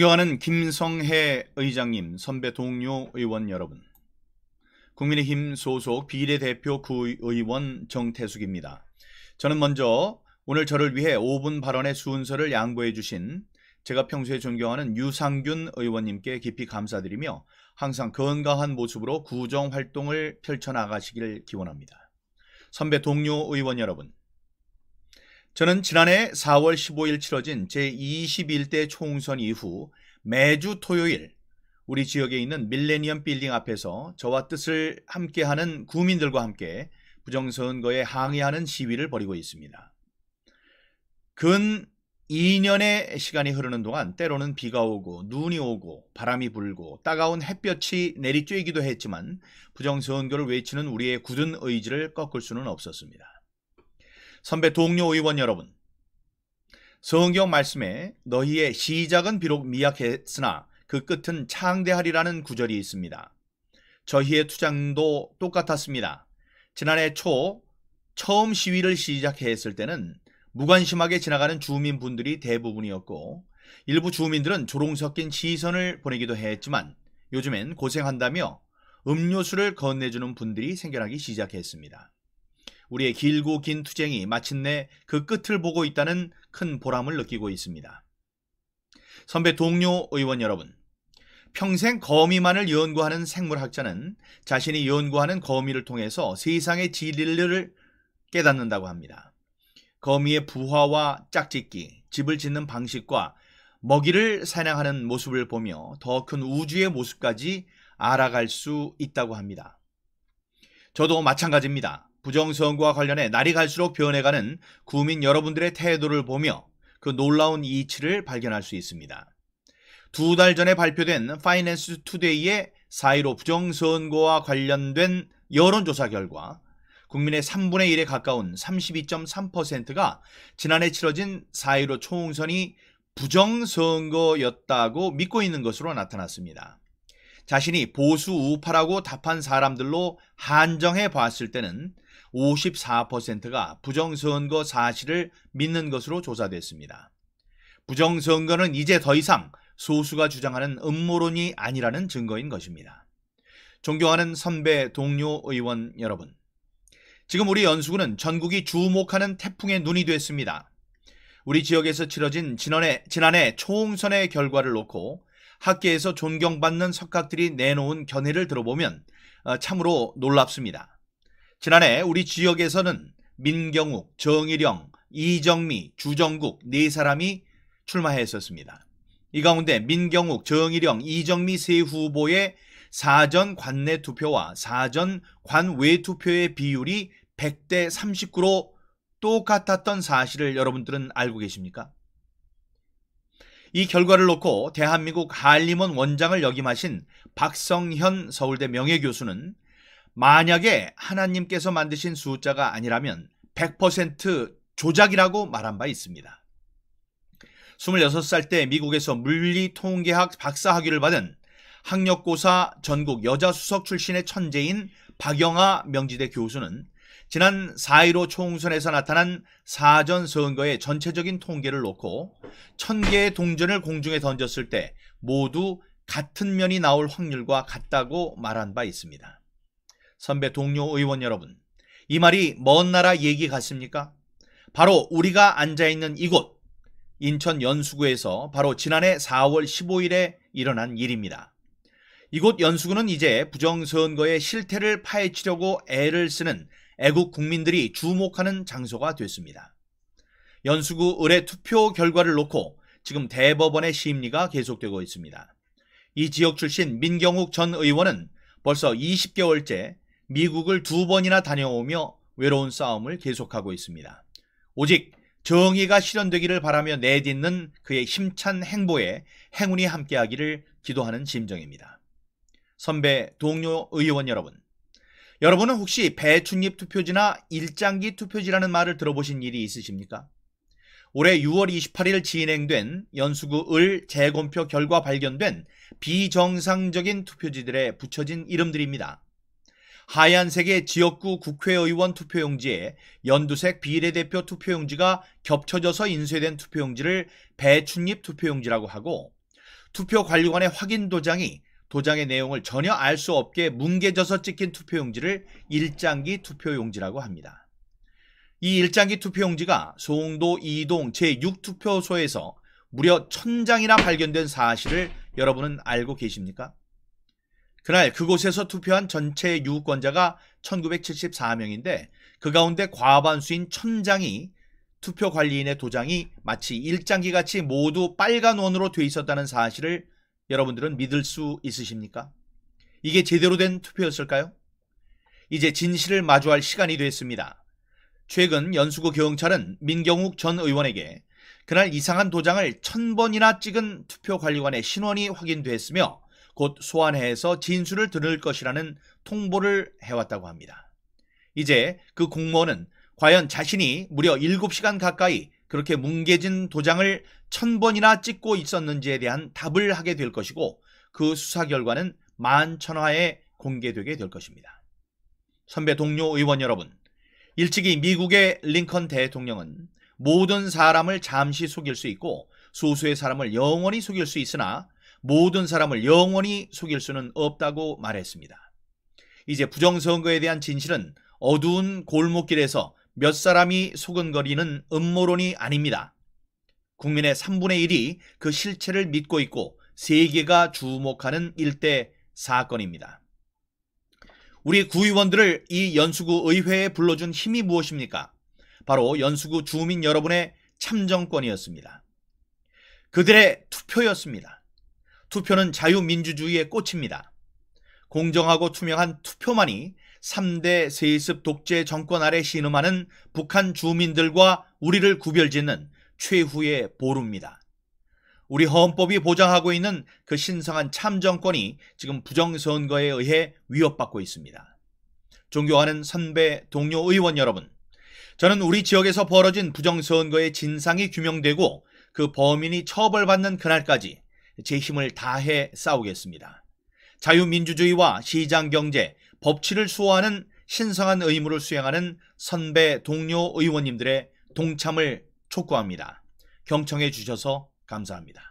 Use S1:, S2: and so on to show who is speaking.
S1: 존경하는 김성혜 의장님, 선배 동료 의원 여러분, 국민의힘 소속 비례대표 구의원 정태숙입니다. 저는 먼저 오늘 저를 위해 5분 발언의 순서를 양보해 주신 제가 평소에 존경하는 유상균 의원님께 깊이 감사드리며 항상 건강한 모습으로 구정 활동을 펼쳐나가시길 기원합니다. 선배 동료 의원 여러분, 저는 지난해 4월 15일 치러진 제21대 총선 이후 매주 토요일 우리 지역에 있는 밀레니엄 빌딩 앞에서 저와 뜻을 함께하는 구민들과 함께 부정선거에 항의하는 시위를 벌이고 있습니다. 근 2년의 시간이 흐르는 동안 때로는 비가 오고 눈이 오고 바람이 불고 따가운 햇볕이 내리쬐기도 했지만 부정선거를 외치는 우리의 굳은 의지를 꺾을 수는 없었습니다. 선배 동료 의원 여러분, 성경 말씀에 너희의 시작은 비록 미약했으나 그 끝은 창대하리라는 구절이 있습니다. 저희의 투쟁도 똑같았습니다. 지난해 초 처음 시위를 시작했을 때는 무관심하게 지나가는 주민분들이 대부분이었고 일부 주민들은 조롱 섞인 시선을 보내기도 했지만 요즘엔 고생한다며 음료수를 건네주는 분들이 생겨나기 시작했습니다. 우리의 길고 긴 투쟁이 마침내 그 끝을 보고 있다는 큰 보람을 느끼고 있습니다. 선배 동료 의원 여러분, 평생 거미만을 연구하는 생물학자는 자신이 연구하는 거미를 통해서 세상의 진리를 깨닫는다고 합니다. 거미의 부화와 짝짓기, 집을 짓는 방식과 먹이를 사냥하는 모습을 보며 더 큰 우주의 모습까지 알아갈 수 있다고 합니다. 저도 마찬가지입니다. 부정선거와 관련해 날이 갈수록 변해가는 국민 여러분들의 태도를 보며 그 놀라운 이치를 발견할 수 있습니다. 두 달 전에 발표된 파이낸스 투데이의 4.15 부정선거와 관련된 여론조사 결과 국민의 3분의 1에 가까운 32.3%가 지난해 치러진 4.15 총선이 부정선거였다고 믿고 있는 것으로 나타났습니다. 자신이 보수 우파라고 답한 사람들로 한정해 봤을 때는 54%가 부정선거 사실을 믿는 것으로 조사됐습니다. 부정선거는 이제 더 이상 소수가 주장하는 음모론이 아니라는 증거인 것입니다. 존경하는 선배 동료 의원 여러분, 지금 우리 연수구는 전국이 주목하는 태풍의 눈이 됐습니다. 우리 지역에서 치러진 지난해, 지난해 총선의 결과를 놓고 학계에서 존경받는 석학들이 내놓은 견해를 들어보면 어, 참으로 놀랍습니다. 지난해 우리 지역에서는 민경욱, 정일영, 이정미, 주정국 네 사람이 출마했었습니다. 이 가운데 민경욱, 정일영, 이정미 세 후보의 사전 관내 투표와 사전 관외 투표의 비율이 100대 39로 똑같았던 사실을 여러분들은 알고 계십니까? 이 결과를 놓고 대한민국 한림원 원장을 역임하신 박성현 서울대 명예교수는 만약에 하나님께서 만드신 숫자가 아니라면 100% 조작이라고 말한 바 있습니다. 26살 때 미국에서 물리통계학 박사학위를 받은 학력고사 전국 여자수석 출신의 천재인 박영아 명지대 교수는 지난 4.15 총선에서 나타난 사전 선거의 전체적인 통계를 놓고 천개의 동전을 공중에 던졌을 때 모두 같은 면이 나올 확률과 같다고 말한 바 있습니다. 선배 동료 의원 여러분, 이 말이 먼 나라 얘기 같습니까? 바로 우리가 앉아있는 이곳, 인천 연수구에서 바로 지난해 4월 15일에 일어난 일입니다. 이곳 연수구는 이제 부정선거의 실태를 파헤치려고 애를 쓰는 애국 국민들이 주목하는 장소가 됐습니다. 연수구 의뢰 투표 결과를 놓고 지금 대법원의 심리가 계속되고 있습니다. 이 지역 출신 민경욱 전 의원은 벌써 20개월째 미국을 두 번이나 다녀오며 외로운 싸움을 계속하고 있습니다. 오직 정의가 실현되기를 바라며 내딛는 그의 힘찬 행보에 행운이 함께하기를 기도하는 심정입니다. 선배 동료 의원 여러분 여러분은 혹시 배출입 투표지나 일장기 투표지라는 말을 들어보신 일이 있으십니까? 올해 6월 28일 진행된 연수구 을 재검표 결과 발견된 비정상적인 투표지들에 붙여진 이름들입니다. 하얀색의 지역구 국회의원 투표용지에 연두색 비례대표 투표용지가 겹쳐져서 인쇄된 투표용지를 배출입 투표용지라고 하고 투표 관리관의 확인 도장이 도장의 내용을 전혀 알 수 없게 뭉개져서 찍힌 투표용지를 일장기 투표용지라고 합니다. 이 일장기 투표용지가 송도 2동 제6투표소에서 무려 천장이나 발견된 사실을 여러분은 알고 계십니까? 그날 그곳에서 투표한 전체 유권자가 1974명인데 그 가운데 과반수인 천장이 투표 관리인의 도장이 마치 일장기같이 모두 빨간 원으로 돼 있었다는 사실을 여러분들은 믿을 수 있으십니까? 이게 제대로 된 투표였을까요? 이제 진실을 마주할 시간이 됐습니다. 최근 연수구 경찰은 민경욱 전 의원에게 그날 이상한 도장을 천번이나 찍은 투표관리관의 신원이 확인됐으며 곧 소환해서 진술을 들을 것이라는 통보를 해왔다고 합니다. 이제 그 공무원은 과연 자신이 무려 7시간 가까이 그렇게 뭉개진 도장을 천번이나 찍고 있었는지에 대한 답을 하게 될 것이고 그 수사 결과는 만천화에 공개되게 될 것입니다. 선배 동료 의원 여러분, 일찍이 미국의 링컨 대통령은 모든 사람을 잠시 속일 수 있고 소수의 사람을 영원히 속일 수 있으나 모든 사람을 영원히 속일 수는 없다고 말했습니다. 이제 부정선거에 대한 진실은 어두운 골목길에서 몇 사람이 속은거리는 음모론이 아닙니다. 국민의 3분의 1이 그 실체를 믿고 있고 세계가 주목하는 일대 사건입니다. 우리 구의원들을 이 연수구 의회에 불러준 힘이 무엇입니까? 바로 연수구 주민 여러분의 참정권이었습니다. 그들의 투표였습니다. 투표는 자유민주주의의 꽃입니다. 공정하고 투명한 투표만이 3대 세습 독재 정권 아래 신음하는 북한 주민들과 우리를 구별짓는 최후의 보루입니다. 우리 헌법이 보장하고 있는 그 신성한 참정권이 지금 부정선거에 의해 위협받고 있습니다. 존경하는 선배 동료 의원 여러분, 저는 우리 지역에서 벌어진 부정선거의 진상이 규명되고 그 범인이 처벌받는 그날까지 제 힘을 다해 싸우겠습니다. 자유민주주의와 시장경제, 법치를 수호하는 신성한 의무를 수행하는 선배 동료 의원님들의 동참을 촉구합니다. 경청해 주셔서 감사합니다.